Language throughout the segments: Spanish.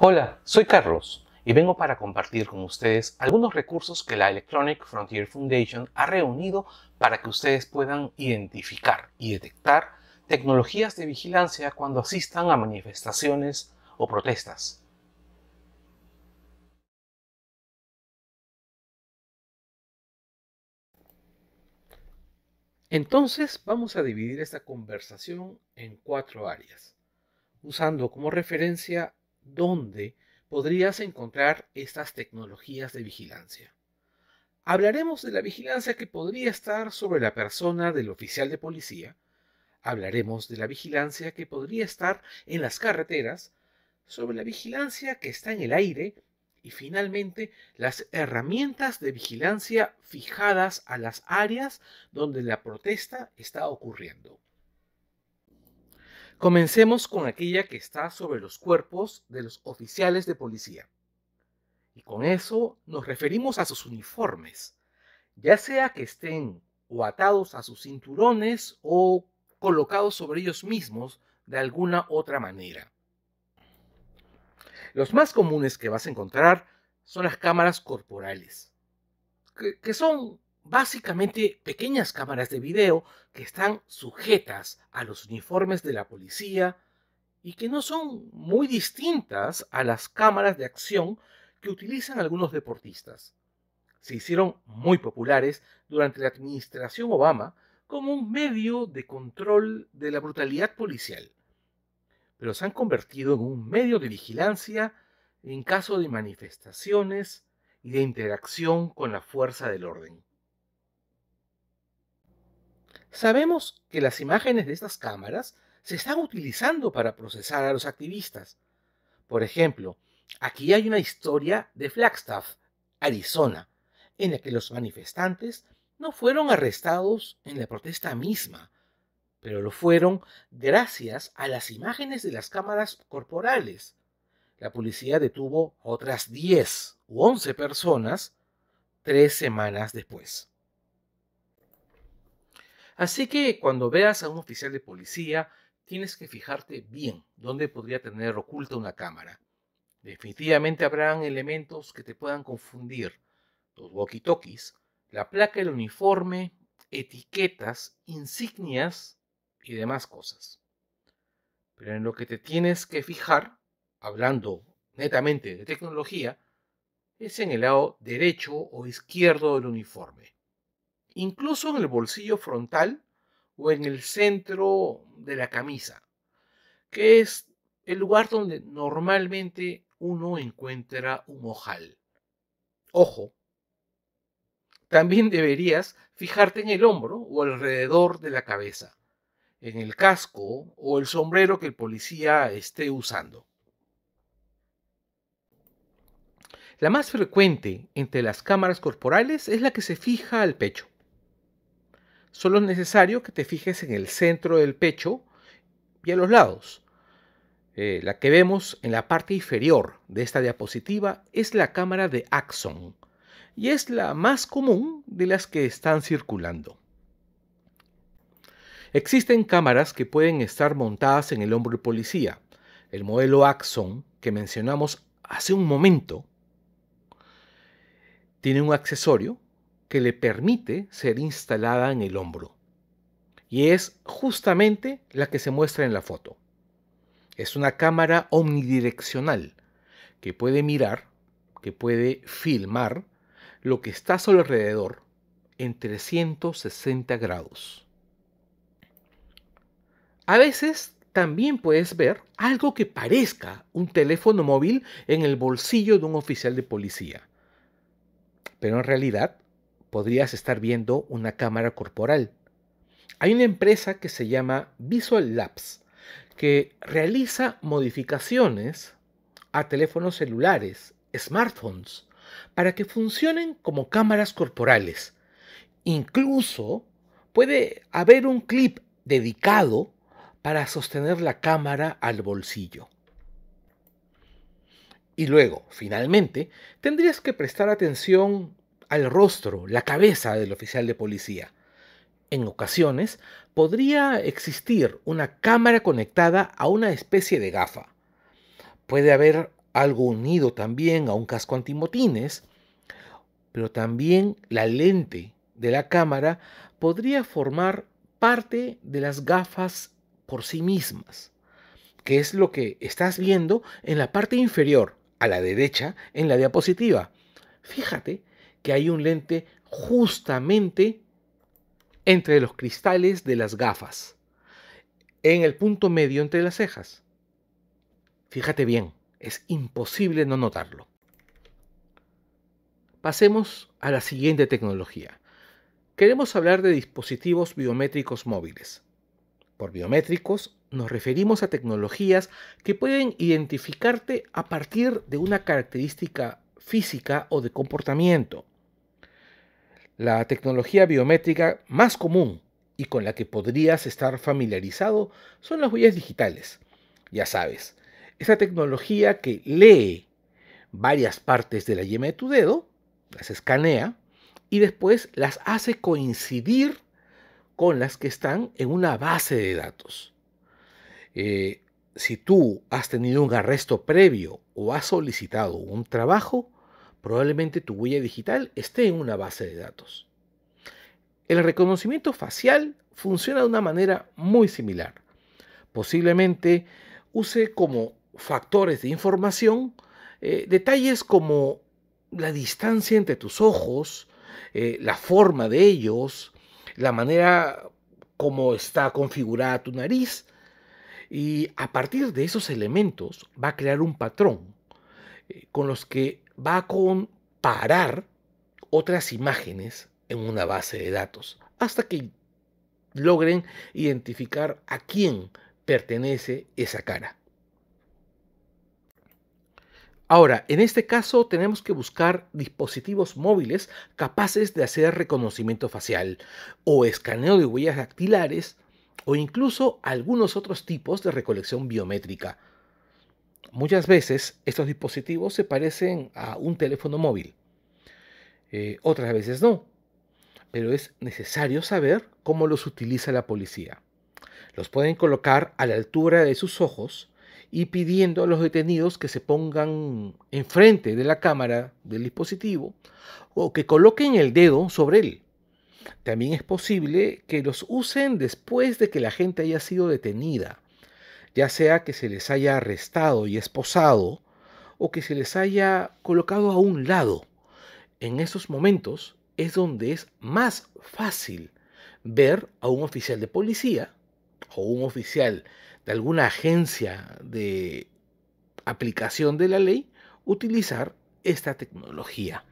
Hola, soy Carlos y vengo para compartir con ustedes algunos recursos que la Electronic Frontier Foundation ha reunido para que ustedes puedan identificar y detectar tecnologías de vigilancia cuando asistan a manifestaciones o protestas. Entonces vamos a dividir esta conversación en cuatro áreas, usando como referencia dónde podrías encontrar estas tecnologías de vigilancia. Hablaremos de la vigilancia que podría estar sobre la persona del oficial de policía, hablaremos de la vigilancia que podría estar en las carreteras, sobre la vigilancia que está en el aire y finalmente las herramientas de vigilancia fijadas a las áreas donde la protesta está ocurriendo. Comencemos con aquella que está sobre los cuerpos de los oficiales de policía. Y con eso nos referimos a sus uniformes, ya sea que estén o atados a sus cinturones o colocados sobre ellos mismos de alguna otra manera. Los más comunes que vas a encontrar son las cámaras corporales, que, son básicamente pequeñas cámaras de video que están sujetas a los uniformes de la policía y que no son muy distintas a las cámaras de acción que utilizan algunos deportistas. Se hicieron muy populares durante la administración Obama como un medio de control de la brutalidad policial, pero se han convertido en un medio de vigilancia en caso de manifestaciones y de interacción con la fuerza del orden. Sabemos que las imágenes de estas cámaras se están utilizando para procesar a los activistas. Por ejemplo, aquí hay una historia de Flagstaff, Arizona, en la que los manifestantes no fueron arrestados en la protesta misma, pero lo fueron gracias a las imágenes de las cámaras corporales. La policía detuvo otras 10 u 11 personas tres semanas después. Así que cuando veas a un oficial de policía, tienes que fijarte bien dónde podría tener oculta una cámara. Definitivamente habrán elementos que te puedan confundir. Los walkie-talkies, la placa del uniforme, etiquetas, insignias y demás cosas. Pero en lo que te tienes que fijar, hablando netamente de tecnología, es en el lado derecho o izquierdo del uniforme incluso en el bolsillo frontal o en el centro de la camisa, que es el lugar donde normalmente uno encuentra un ojal. Ojo, también deberías fijarte en el hombro o alrededor de la cabeza, en el casco o el sombrero que el policía esté usando. La más frecuente entre las cámaras corporales es la que se fija al pecho. Solo es necesario que te fijes en el centro del pecho y a los lados. Eh, la que vemos en la parte inferior de esta diapositiva es la cámara de Axon y es la más común de las que están circulando. Existen cámaras que pueden estar montadas en el hombro del policía. El modelo Axon que mencionamos hace un momento tiene un accesorio que le permite ser instalada en el hombro. Y es justamente la que se muestra en la foto. Es una cámara omnidireccional que puede mirar, que puede filmar lo que está a su alrededor en 360 grados. A veces también puedes ver algo que parezca un teléfono móvil en el bolsillo de un oficial de policía. Pero en realidad podrías estar viendo una cámara corporal. Hay una empresa que se llama Visual Labs que realiza modificaciones a teléfonos celulares, smartphones, para que funcionen como cámaras corporales. Incluso puede haber un clip dedicado para sostener la cámara al bolsillo. Y luego, finalmente, tendrías que prestar atención al rostro, la cabeza del oficial de policía. En ocasiones podría existir una cámara conectada a una especie de gafa. Puede haber algo unido también a un casco antimotines, pero también la lente de la cámara podría formar parte de las gafas por sí mismas, que es lo que estás viendo en la parte inferior, a la derecha, en la diapositiva. Fíjate que hay un lente justamente entre los cristales de las gafas, en el punto medio entre las cejas. Fíjate bien, es imposible no notarlo. Pasemos a la siguiente tecnología. Queremos hablar de dispositivos biométricos móviles. Por biométricos nos referimos a tecnologías que pueden identificarte a partir de una característica física o de comportamiento. La tecnología biométrica más común y con la que podrías estar familiarizado son las huellas digitales. Ya sabes, esa tecnología que lee varias partes de la yema de tu dedo, las escanea y después las hace coincidir con las que están en una base de datos. Eh, si tú has tenido un arresto previo o has solicitado un trabajo, probablemente tu huella digital esté en una base de datos. El reconocimiento facial funciona de una manera muy similar. Posiblemente use como factores de información eh, detalles como la distancia entre tus ojos, eh, la forma de ellos, la manera como está configurada tu nariz. Y a partir de esos elementos va a crear un patrón eh, con los que va a comparar otras imágenes en una base de datos hasta que logren identificar a quién pertenece esa cara. Ahora, en este caso tenemos que buscar dispositivos móviles capaces de hacer reconocimiento facial o escaneo de huellas dactilares o incluso algunos otros tipos de recolección biométrica, Muchas veces estos dispositivos se parecen a un teléfono móvil, eh, otras veces no, pero es necesario saber cómo los utiliza la policía. Los pueden colocar a la altura de sus ojos y pidiendo a los detenidos que se pongan enfrente de la cámara del dispositivo o que coloquen el dedo sobre él. También es posible que los usen después de que la gente haya sido detenida ya sea que se les haya arrestado y esposado o que se les haya colocado a un lado. En esos momentos es donde es más fácil ver a un oficial de policía o un oficial de alguna agencia de aplicación de la ley utilizar esta tecnología.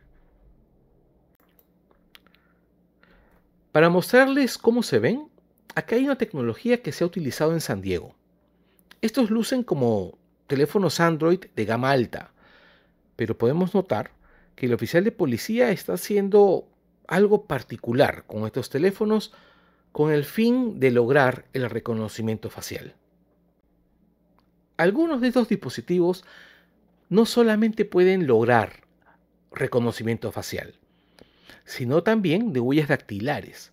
Para mostrarles cómo se ven, acá hay una tecnología que se ha utilizado en San Diego. Estos lucen como teléfonos Android de gama alta, pero podemos notar que el oficial de policía está haciendo algo particular con estos teléfonos con el fin de lograr el reconocimiento facial. Algunos de estos dispositivos no solamente pueden lograr reconocimiento facial, sino también de huellas dactilares.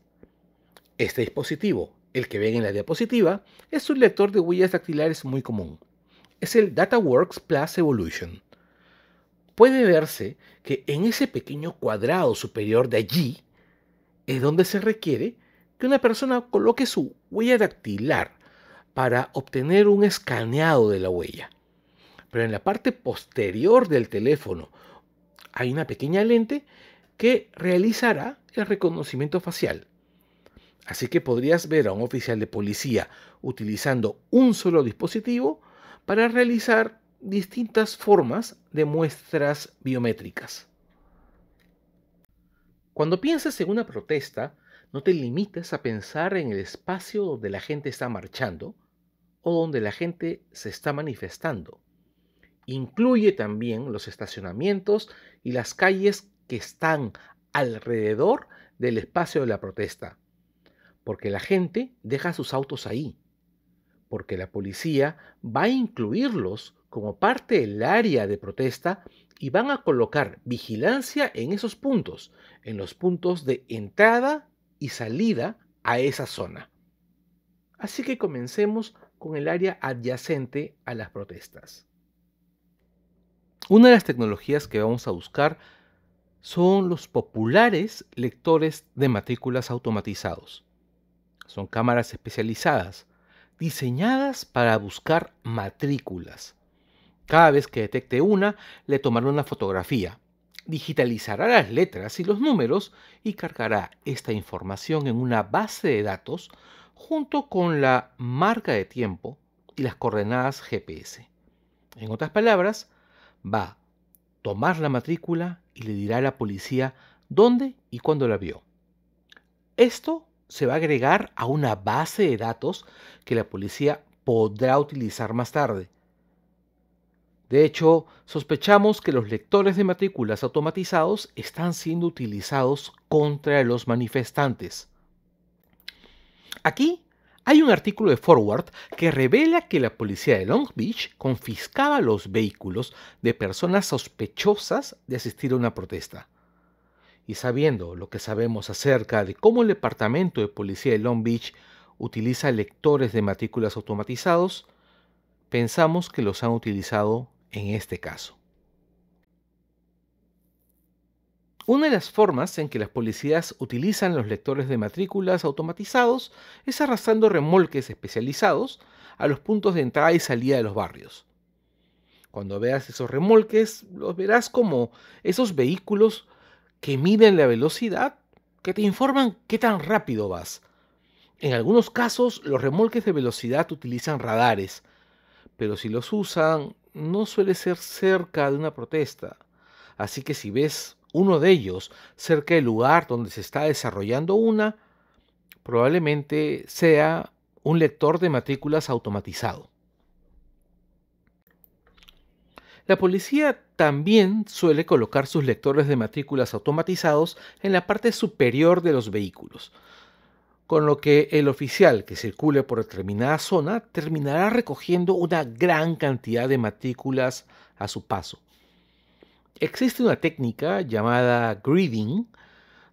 Este dispositivo, el que ven en la diapositiva es un lector de huellas dactilares muy común. Es el DataWorks Plus Evolution. Puede verse que en ese pequeño cuadrado superior de allí es donde se requiere que una persona coloque su huella dactilar para obtener un escaneado de la huella. Pero en la parte posterior del teléfono hay una pequeña lente que realizará el reconocimiento facial Así que podrías ver a un oficial de policía utilizando un solo dispositivo para realizar distintas formas de muestras biométricas. Cuando pienses en una protesta, no te limites a pensar en el espacio donde la gente está marchando o donde la gente se está manifestando. Incluye también los estacionamientos y las calles que están alrededor del espacio de la protesta porque la gente deja sus autos ahí, porque la policía va a incluirlos como parte del área de protesta y van a colocar vigilancia en esos puntos, en los puntos de entrada y salida a esa zona. Así que comencemos con el área adyacente a las protestas. Una de las tecnologías que vamos a buscar son los populares lectores de matrículas automatizados. Son cámaras especializadas, diseñadas para buscar matrículas. Cada vez que detecte una, le tomará una fotografía, digitalizará las letras y los números y cargará esta información en una base de datos junto con la marca de tiempo y las coordenadas GPS. En otras palabras, va a tomar la matrícula y le dirá a la policía dónde y cuándo la vio. Esto se va a agregar a una base de datos que la policía podrá utilizar más tarde. De hecho, sospechamos que los lectores de matrículas automatizados están siendo utilizados contra los manifestantes. Aquí hay un artículo de Forward que revela que la policía de Long Beach confiscaba los vehículos de personas sospechosas de asistir a una protesta y sabiendo lo que sabemos acerca de cómo el Departamento de Policía de Long Beach utiliza lectores de matrículas automatizados, pensamos que los han utilizado en este caso. Una de las formas en que las policías utilizan los lectores de matrículas automatizados es arrastrando remolques especializados a los puntos de entrada y salida de los barrios. Cuando veas esos remolques, los verás como esos vehículos que miden la velocidad, que te informan qué tan rápido vas. En algunos casos, los remolques de velocidad utilizan radares, pero si los usan, no suele ser cerca de una protesta. Así que si ves uno de ellos cerca del lugar donde se está desarrollando una, probablemente sea un lector de matrículas automatizado. La policía también suele colocar sus lectores de matrículas automatizados en la parte superior de los vehículos, con lo que el oficial que circule por determinada zona terminará recogiendo una gran cantidad de matrículas a su paso. Existe una técnica llamada greeting,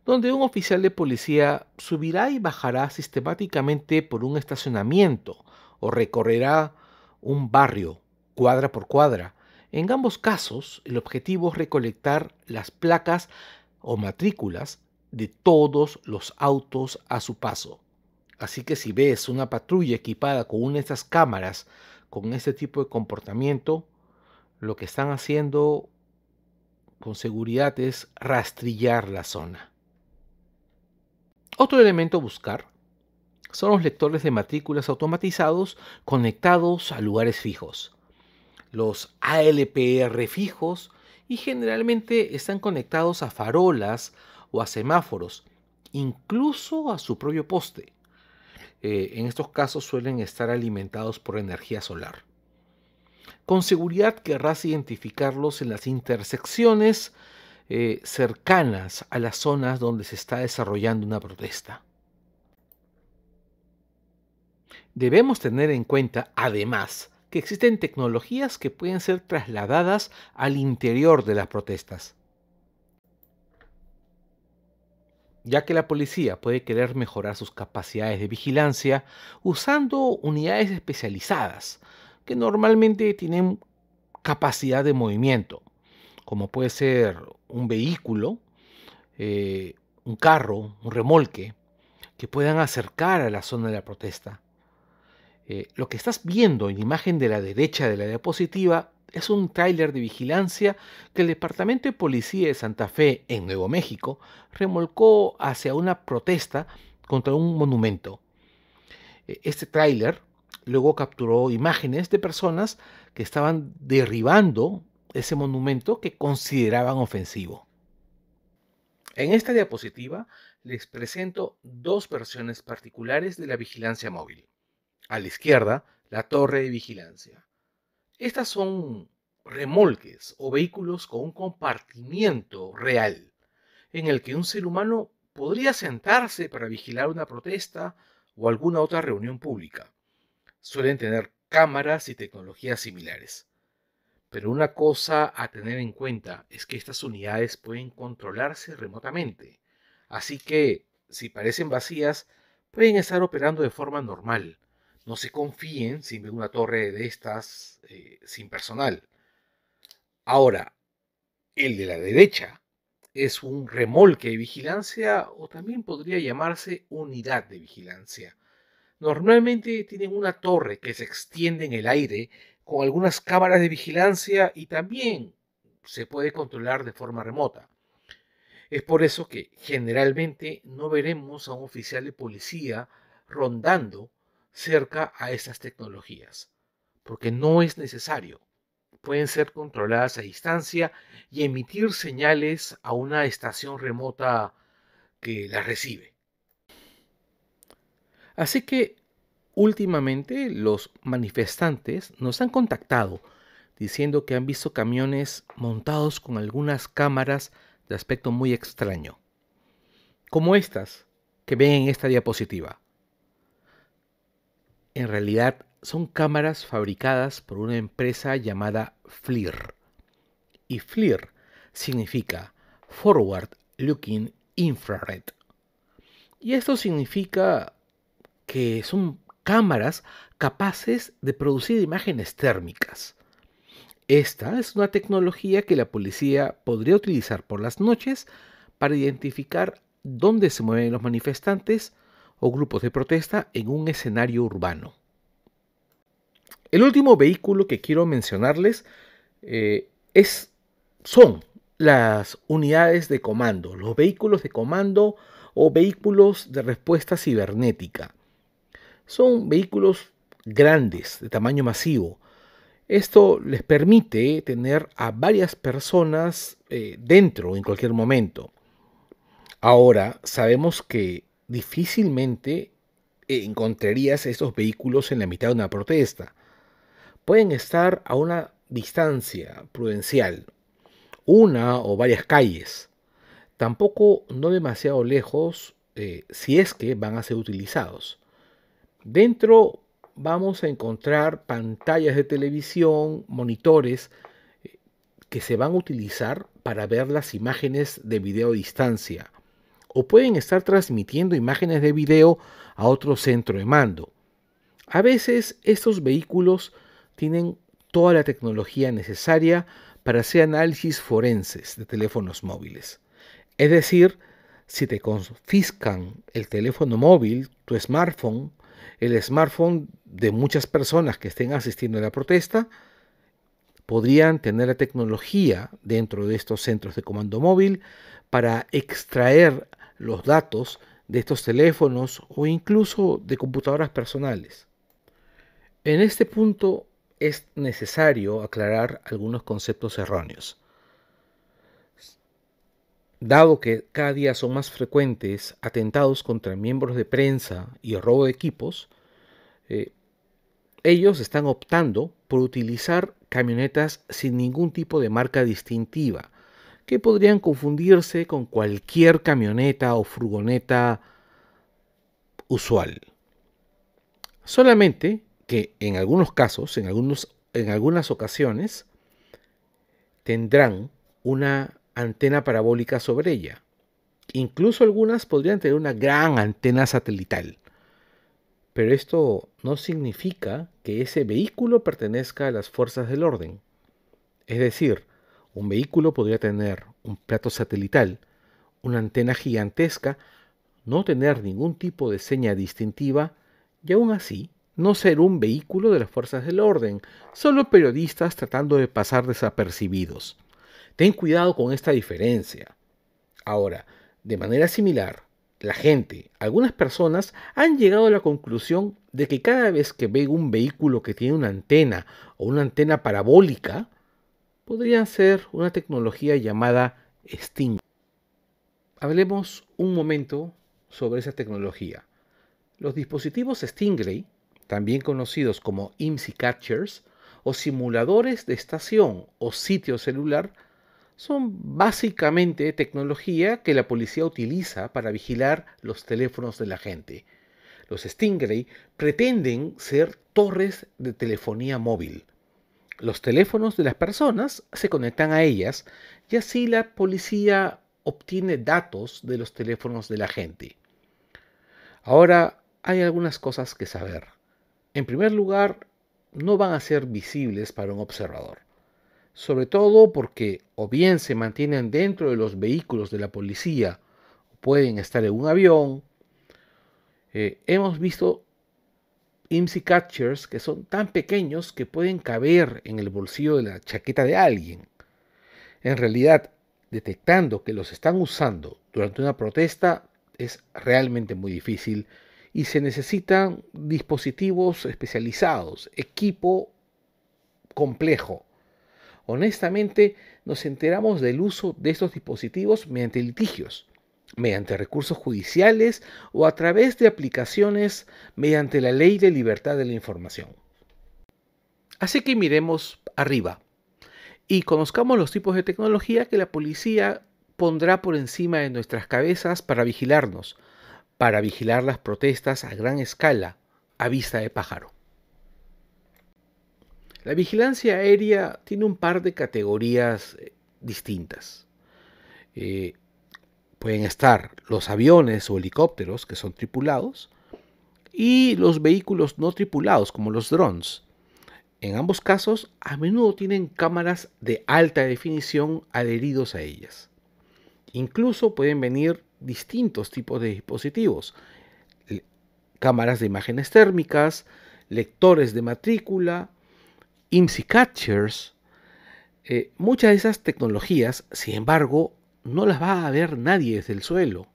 donde un oficial de policía subirá y bajará sistemáticamente por un estacionamiento o recorrerá un barrio cuadra por cuadra, en ambos casos, el objetivo es recolectar las placas o matrículas de todos los autos a su paso. Así que si ves una patrulla equipada con una de estas cámaras con este tipo de comportamiento, lo que están haciendo con seguridad es rastrillar la zona. Otro elemento a buscar son los lectores de matrículas automatizados conectados a lugares fijos los ALPR fijos y generalmente están conectados a farolas o a semáforos, incluso a su propio poste. Eh, en estos casos suelen estar alimentados por energía solar. Con seguridad querrás identificarlos en las intersecciones eh, cercanas a las zonas donde se está desarrollando una protesta. Debemos tener en cuenta, además, que existen tecnologías que pueden ser trasladadas al interior de las protestas. ya que la policía puede querer mejorar sus capacidades de vigilancia usando unidades especializadas que normalmente tienen capacidad de movimiento, como puede ser un vehículo, eh, un carro, un remolque, que puedan acercar a la zona de la protesta. Eh, lo que estás viendo en la imagen de la derecha de la diapositiva es un tráiler de vigilancia que el Departamento de Policía de Santa Fe en Nuevo México remolcó hacia una protesta contra un monumento. Eh, este tráiler luego capturó imágenes de personas que estaban derribando ese monumento que consideraban ofensivo. En esta diapositiva les presento dos versiones particulares de la vigilancia móvil a la izquierda, la torre de vigilancia. Estas son remolques o vehículos con un compartimiento real en el que un ser humano podría sentarse para vigilar una protesta o alguna otra reunión pública. Suelen tener cámaras y tecnologías similares. Pero una cosa a tener en cuenta es que estas unidades pueden controlarse remotamente, así que si parecen vacías, pueden estar operando de forma normal no se confíen sin ver una torre de estas eh, sin personal. Ahora, el de la derecha es un remolque de vigilancia o también podría llamarse unidad de vigilancia. Normalmente tienen una torre que se extiende en el aire con algunas cámaras de vigilancia y también se puede controlar de forma remota. Es por eso que generalmente no veremos a un oficial de policía rondando cerca a estas tecnologías, porque no es necesario. Pueden ser controladas a distancia y emitir señales a una estación remota que las recibe. Así que últimamente los manifestantes nos han contactado diciendo que han visto camiones montados con algunas cámaras de aspecto muy extraño, como estas que ven en esta diapositiva en realidad son cámaras fabricadas por una empresa llamada FLIR. Y FLIR significa Forward Looking Infrared. Y esto significa que son cámaras capaces de producir imágenes térmicas. Esta es una tecnología que la policía podría utilizar por las noches para identificar dónde se mueven los manifestantes o grupos de protesta en un escenario urbano. El último vehículo que quiero mencionarles eh, es, son las unidades de comando, los vehículos de comando o vehículos de respuesta cibernética. Son vehículos grandes, de tamaño masivo. Esto les permite tener a varias personas eh, dentro en cualquier momento. Ahora sabemos que difícilmente encontrarías estos vehículos en la mitad de una protesta. Pueden estar a una distancia prudencial, una o varias calles, tampoco no demasiado lejos eh, si es que van a ser utilizados. Dentro vamos a encontrar pantallas de televisión, monitores eh, que se van a utilizar para ver las imágenes de video a distancia o pueden estar transmitiendo imágenes de video a otro centro de mando. A veces estos vehículos tienen toda la tecnología necesaria para hacer análisis forenses de teléfonos móviles. Es decir, si te confiscan el teléfono móvil, tu smartphone, el smartphone de muchas personas que estén asistiendo a la protesta, podrían tener la tecnología dentro de estos centros de comando móvil para extraer los datos de estos teléfonos o incluso de computadoras personales. En este punto es necesario aclarar algunos conceptos erróneos. Dado que cada día son más frecuentes atentados contra miembros de prensa y robo de equipos, eh, ellos están optando por utilizar camionetas sin ningún tipo de marca distintiva, que podrían confundirse con cualquier camioneta o furgoneta usual. Solamente que en algunos casos, en, algunos, en algunas ocasiones, tendrán una antena parabólica sobre ella. Incluso algunas podrían tener una gran antena satelital. Pero esto no significa que ese vehículo pertenezca a las fuerzas del orden. Es decir, un vehículo podría tener un plato satelital, una antena gigantesca, no tener ningún tipo de seña distintiva y aún así no ser un vehículo de las fuerzas del orden, solo periodistas tratando de pasar desapercibidos. Ten cuidado con esta diferencia. Ahora, de manera similar, la gente, algunas personas han llegado a la conclusión de que cada vez que ve un vehículo que tiene una antena o una antena parabólica, podrían ser una tecnología llamada Stingray. Hablemos un momento sobre esa tecnología. Los dispositivos Stingray, también conocidos como IMSI Catchers, o simuladores de estación o sitio celular, son básicamente tecnología que la policía utiliza para vigilar los teléfonos de la gente. Los Stingray pretenden ser torres de telefonía móvil. Los teléfonos de las personas se conectan a ellas y así la policía obtiene datos de los teléfonos de la gente. Ahora, hay algunas cosas que saber. En primer lugar, no van a ser visibles para un observador, sobre todo porque o bien se mantienen dentro de los vehículos de la policía, o pueden estar en un avión. Eh, hemos visto IMSI Catchers que son tan pequeños que pueden caber en el bolsillo de la chaqueta de alguien. En realidad, detectando que los están usando durante una protesta es realmente muy difícil y se necesitan dispositivos especializados, equipo complejo. Honestamente, nos enteramos del uso de estos dispositivos mediante litigios mediante recursos judiciales o a través de aplicaciones mediante la Ley de Libertad de la Información. Así que miremos arriba y conozcamos los tipos de tecnología que la policía pondrá por encima de nuestras cabezas para vigilarnos, para vigilar las protestas a gran escala, a vista de pájaro. La vigilancia aérea tiene un par de categorías eh, distintas. Eh, pueden estar los aviones o helicópteros que son tripulados y los vehículos no tripulados como los drones. En ambos casos, a menudo tienen cámaras de alta definición adheridos a ellas. Incluso pueden venir distintos tipos de dispositivos. Cámaras de imágenes térmicas, lectores de matrícula, IMSI catchers. Eh, muchas de esas tecnologías, sin embargo, no las va a ver nadie desde el suelo,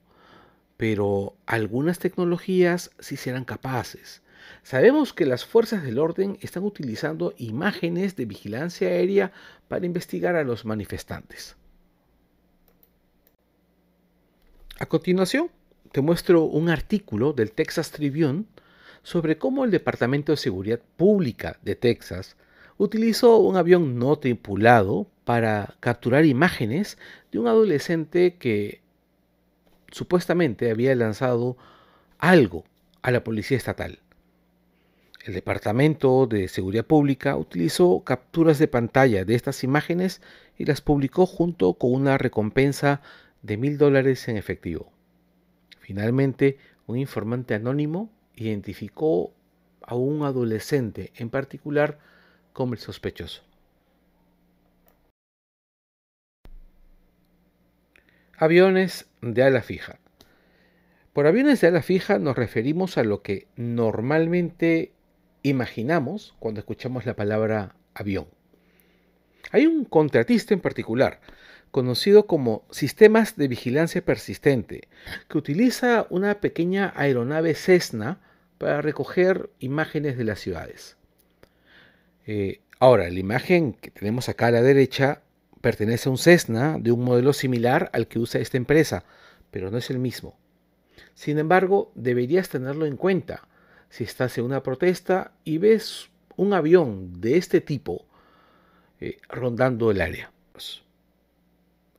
pero algunas tecnologías sí serán capaces. Sabemos que las fuerzas del orden están utilizando imágenes de vigilancia aérea para investigar a los manifestantes. A continuación, te muestro un artículo del Texas Tribune sobre cómo el Departamento de Seguridad Pública de Texas utilizó un avión no tripulado para capturar imágenes de un adolescente que supuestamente había lanzado algo a la policía estatal. El Departamento de Seguridad Pública utilizó capturas de pantalla de estas imágenes y las publicó junto con una recompensa de mil dólares en efectivo. Finalmente, un informante anónimo identificó a un adolescente en particular como el sospechoso. Aviones de ala fija. Por aviones de ala fija nos referimos a lo que normalmente imaginamos cuando escuchamos la palabra avión. Hay un contratista en particular, conocido como Sistemas de Vigilancia Persistente, que utiliza una pequeña aeronave Cessna para recoger imágenes de las ciudades. Eh, ahora, la imagen que tenemos acá a la derecha pertenece a un Cessna de un modelo similar al que usa esta empresa, pero no es el mismo. Sin embargo, deberías tenerlo en cuenta si estás en una protesta y ves un avión de este tipo eh, rondando el área.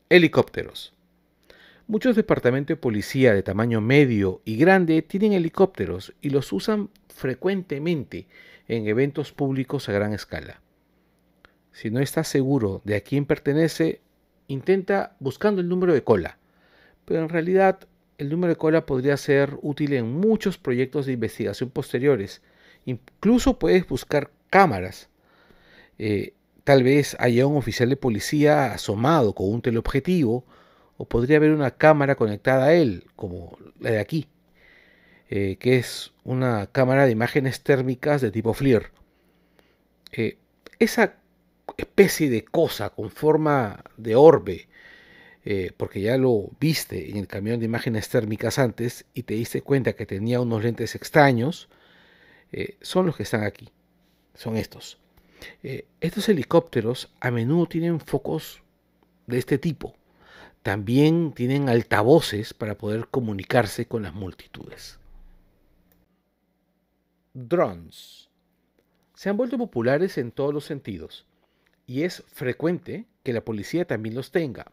Helicópteros. Muchos departamentos de policía de tamaño medio y grande tienen helicópteros y los usan frecuentemente en eventos públicos a gran escala. Si no estás seguro de a quién pertenece, intenta buscando el número de cola. Pero en realidad el número de cola podría ser útil en muchos proyectos de investigación posteriores. Incluso puedes buscar cámaras. Eh, tal vez haya un oficial de policía asomado con un teleobjetivo o podría haber una cámara conectada a él, como la de aquí, eh, que es una cámara de imágenes térmicas de tipo FLIR. Eh, esa especie de cosa con forma de orbe, eh, porque ya lo viste en el camión de imágenes térmicas antes y te diste cuenta que tenía unos lentes extraños, son los que están aquí, son estos. estos helicópteros a menudo tienen focos de este tipo también tienen altavoces para poder comunicarse con las multitudes. Drones. Se han vuelto populares en todos los sentidos y es frecuente que la policía también los tenga.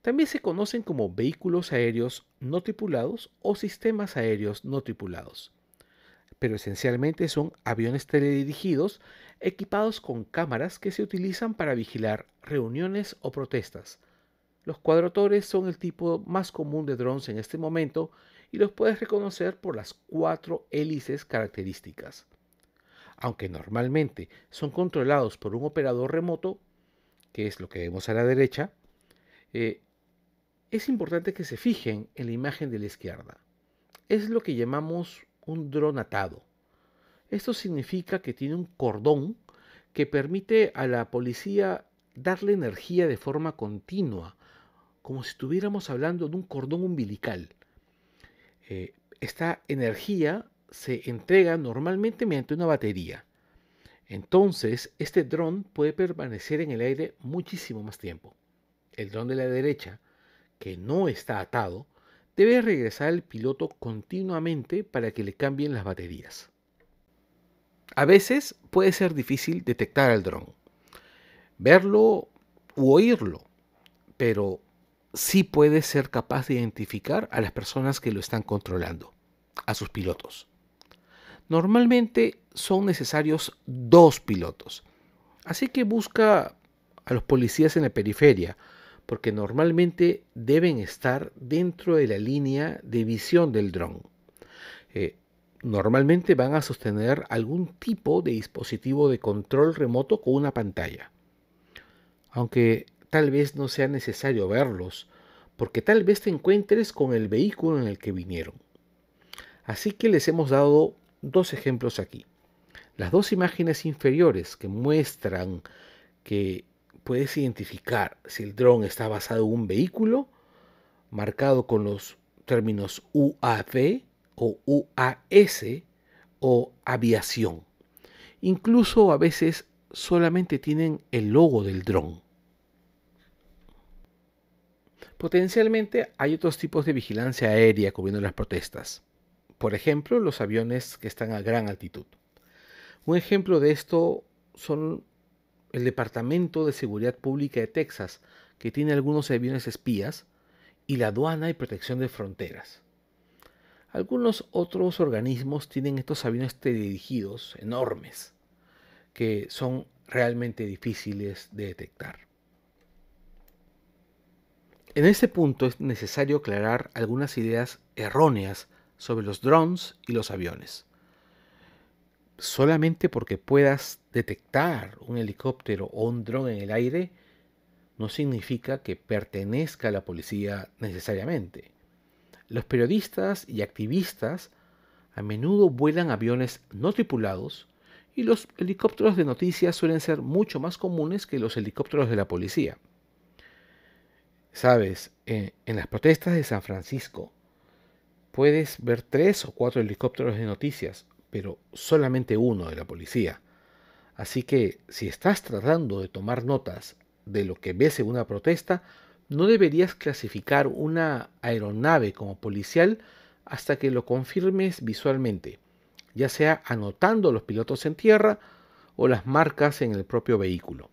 También se conocen como vehículos aéreos no tripulados o sistemas aéreos no tripulados. Pero esencialmente son aviones teledirigidos equipados con cámaras que se utilizan para vigilar reuniones o protestas, los cuadrotores son el tipo más común de drones en este momento y los puedes reconocer por las cuatro hélices características. Aunque normalmente son controlados por un operador remoto, que es lo que vemos a la derecha, eh, es importante que se fijen en la imagen de la izquierda. Es lo que llamamos un dron atado. Esto significa que tiene un cordón que permite a la policía darle energía de forma continua como si estuviéramos hablando de un cordón umbilical. Eh, esta energía se entrega normalmente mediante una batería. Entonces, este dron puede permanecer en el aire muchísimo más tiempo. El dron de la derecha, que no está atado, debe regresar al piloto continuamente para que le cambien las baterías. A veces puede ser difícil detectar al dron, verlo u oírlo, pero si puede ser capaz de identificar a las personas que lo están controlando, a sus pilotos. Normalmente son necesarios dos pilotos, así que busca a los policías en la periferia, porque normalmente deben estar dentro de la línea de visión del dron. Eh, normalmente van a sostener algún tipo de dispositivo de control remoto con una pantalla. Aunque tal vez no sea necesario verlos, porque tal vez te encuentres con el vehículo en el que vinieron. Así que les hemos dado dos ejemplos aquí. Las dos imágenes inferiores que muestran que puedes identificar si el dron está basado en un vehículo, marcado con los términos UAV o UAS o aviación. Incluso a veces solamente tienen el logo del dron. Potencialmente hay otros tipos de vigilancia aérea cubriendo las protestas. Por ejemplo, los aviones que están a gran altitud. Un ejemplo de esto son el Departamento de Seguridad Pública de Texas, que tiene algunos aviones espías, y la aduana y protección de fronteras. Algunos otros organismos tienen estos aviones teledirigidos enormes, que son realmente difíciles de detectar. En este punto es necesario aclarar algunas ideas erróneas sobre los drones y los aviones. Solamente porque puedas detectar un helicóptero o un dron en el aire, no significa que pertenezca a la policía necesariamente. Los periodistas y activistas a menudo vuelan aviones no tripulados y los helicópteros de noticias suelen ser mucho más comunes que los helicópteros de la policía. Sabes, eh, en, las protestas de San Francisco puedes ver tres o cuatro helicópteros de noticias, pero solamente uno de la policía. Así que si estás tratando de tomar notas de lo que ves en una protesta, no deberías clasificar una aeronave como policial hasta que lo confirmes visualmente, ya sea anotando los pilotos en tierra o las marcas en el propio vehículo.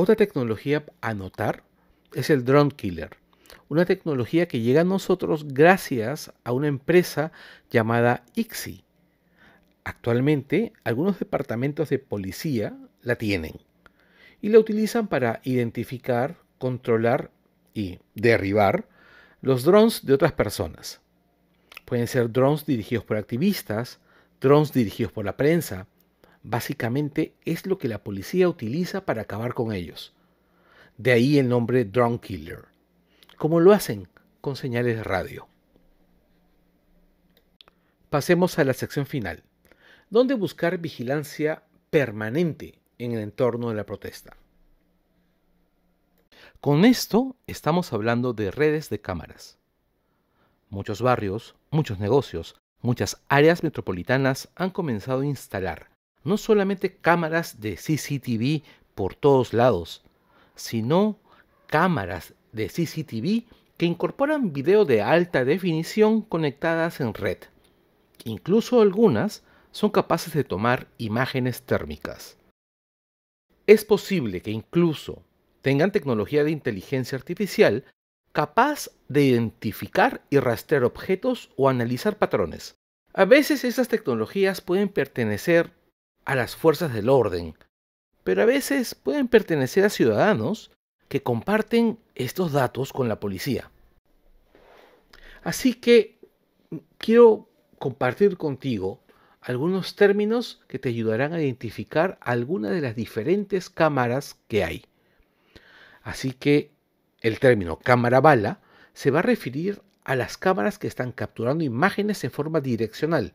Otra tecnología a notar es el Drone Killer, una tecnología que llega a nosotros gracias a una empresa llamada ICSI. Actualmente, algunos departamentos de policía la tienen y la utilizan para identificar, controlar y derribar los drones de otras personas. Pueden ser drones dirigidos por activistas, drones dirigidos por la prensa, básicamente es lo que la policía utiliza para acabar con ellos. De ahí el nombre Drone Killer. Como lo hacen? Con señales de radio. Pasemos a la sección final, donde buscar vigilancia permanente en el entorno de la protesta. Con esto estamos hablando de redes de cámaras. Muchos barrios, muchos negocios, muchas áreas metropolitanas han comenzado a instalar no solamente cámaras de CCTV por todos lados, sino cámaras de CCTV que incorporan video de alta definición conectadas en red. Incluso algunas son capaces de tomar imágenes térmicas. Es posible que incluso tengan tecnología de inteligencia artificial capaz de identificar y rastrear objetos o analizar patrones. A veces esas tecnologías pueden pertenecer a las fuerzas del orden, pero a veces pueden pertenecer a ciudadanos que comparten estos datos con la policía. Así que mm, quiero compartir contigo algunos términos que te ayudarán a identificar algunas de las diferentes cámaras que hay. Así que el término cámara bala se va a referir a las cámaras que están capturando imágenes en forma direccional,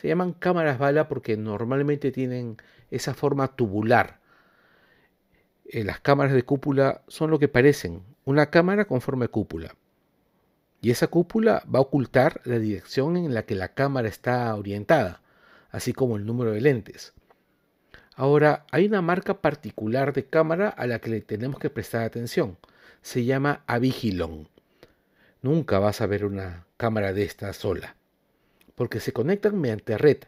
se llaman cámaras bala porque normalmente tienen esa forma tubular. Eh, las cámaras de cúpula son lo que parecen, una cámara con forma de cúpula. Y esa cúpula va a ocultar la dirección en la que la cámara está orientada, así como el número de lentes. Ahora, hay una marca particular de cámara a la que le tenemos que prestar atención. Se llama Avigilon. Nunca vas a ver una cámara de esta sola porque se conectan mediante red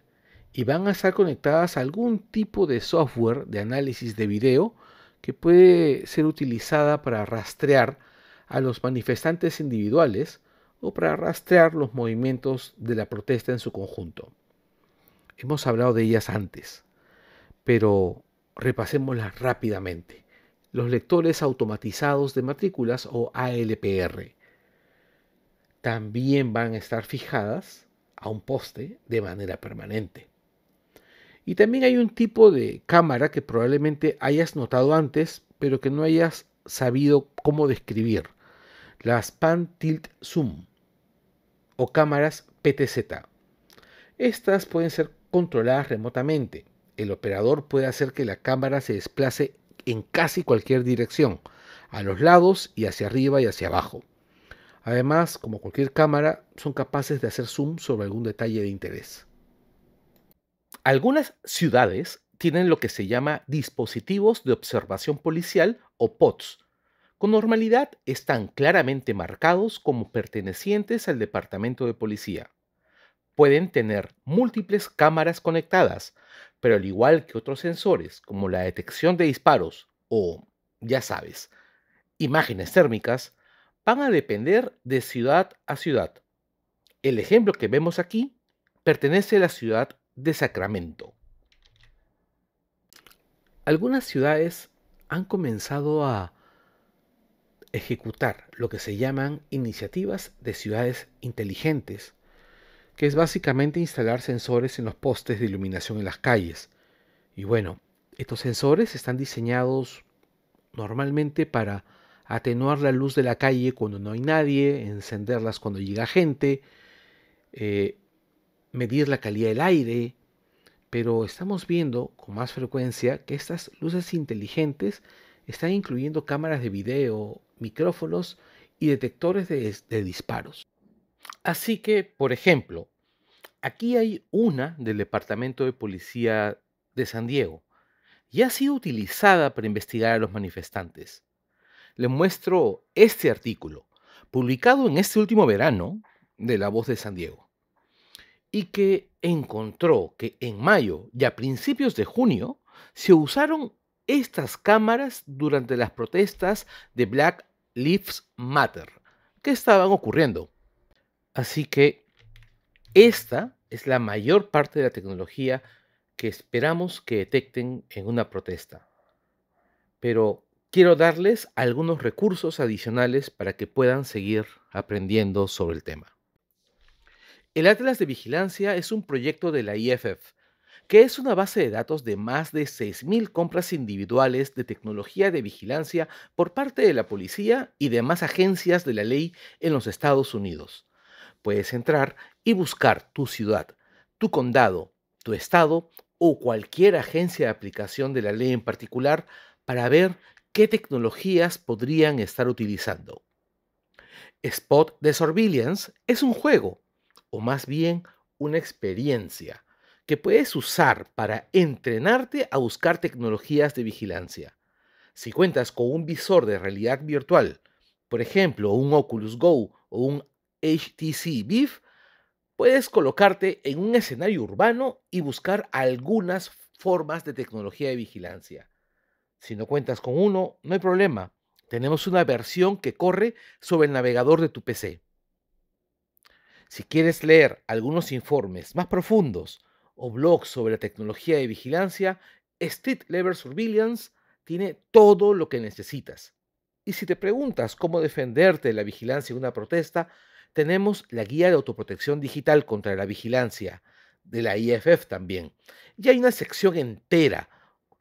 y van a estar conectadas a algún tipo de software de análisis de video que puede ser utilizada para rastrear a los manifestantes individuales o para rastrear los movimientos de la protesta en su conjunto. Hemos hablado de ellas antes, pero repasémoslas rápidamente. Los lectores automatizados de matrículas o ALPR también van a estar fijadas a un poste de manera permanente. Y también hay un tipo de cámara que probablemente hayas notado antes, pero que no hayas sabido cómo describir. Las Pan Tilt Zoom o cámaras PTZ. Estas pueden ser controladas remotamente. El operador puede hacer que la cámara se desplace en casi cualquier dirección, a los lados y hacia arriba y hacia abajo. Además, como cualquier cámara, son capaces de hacer zoom sobre algún detalle de interés. Algunas ciudades tienen lo que se llama dispositivos de observación policial o POTS. Con normalidad están claramente marcados como pertenecientes al departamento de policía. Pueden tener múltiples cámaras conectadas, pero al igual que otros sensores como la detección de disparos o, ya sabes, imágenes térmicas, van a depender de ciudad a ciudad. El ejemplo que vemos aquí pertenece a la ciudad de Sacramento. Algunas ciudades han comenzado a ejecutar lo que se llaman iniciativas de ciudades inteligentes, que es básicamente instalar sensores en los postes de iluminación en las calles. Y bueno, estos sensores están diseñados normalmente para atenuar la luz de la calle cuando no hay nadie, encenderlas cuando llega gente, eh, medir la calidad del aire, pero estamos viendo con más frecuencia que estas luces inteligentes están incluyendo cámaras de video, micrófonos y detectores de, de, disparos. Así que, por ejemplo, aquí hay una del Departamento de Policía de San Diego Ya ha sido utilizada para investigar a los manifestantes le muestro este artículo, publicado en este último verano de La Voz de San Diego, y que encontró que en mayo y a principios de junio se usaron estas cámaras durante las protestas de Black Lives Matter que estaban ocurriendo. Así que esta es la mayor parte de la tecnología que esperamos que detecten en una protesta. Pero quiero darles algunos recursos adicionales para que puedan seguir aprendiendo sobre el tema. El Atlas de Vigilancia es un proyecto de la IFF, que es una base de datos de más de 6.000 compras individuales de tecnología de vigilancia por parte de la policía y demás agencias de la ley en los Estados Unidos. Puedes entrar y buscar tu ciudad, tu condado, tu estado o cualquier agencia de aplicación de la ley en particular para ver qué tecnologías podrían estar utilizando. Spot de Surveillance es un juego, o más bien una experiencia, que puedes usar para entrenarte a buscar tecnologías de vigilancia. Si cuentas con un visor de realidad virtual, por ejemplo un Oculus Go o un HTC Vive, puedes colocarte en un escenario urbano y buscar algunas formas de tecnología de vigilancia. Si no cuentas con uno, no hay problema. Tenemos una versión que corre sobre el navegador de tu PC. Si quieres leer algunos informes más profundos o blogs sobre la tecnología de vigilancia, Street Level Surveillance tiene todo lo que necesitas. Y si te preguntas cómo defenderte de la vigilancia en una protesta, tenemos la guía de autoprotección digital contra la vigilancia, de la IFF también. Y hay una sección entera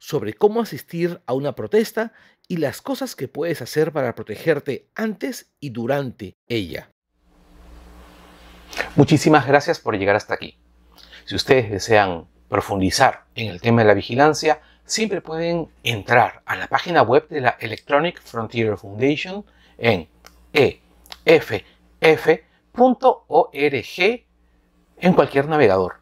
sobre cómo asistir a una protesta y las cosas que puedes hacer para protegerte antes y durante ella. Muchísimas gracias por llegar hasta aquí. Si ustedes desean profundizar en el tema de la vigilancia, siempre pueden entrar a la página web de la Electronic Frontier Foundation en eff.org en cualquier navegador.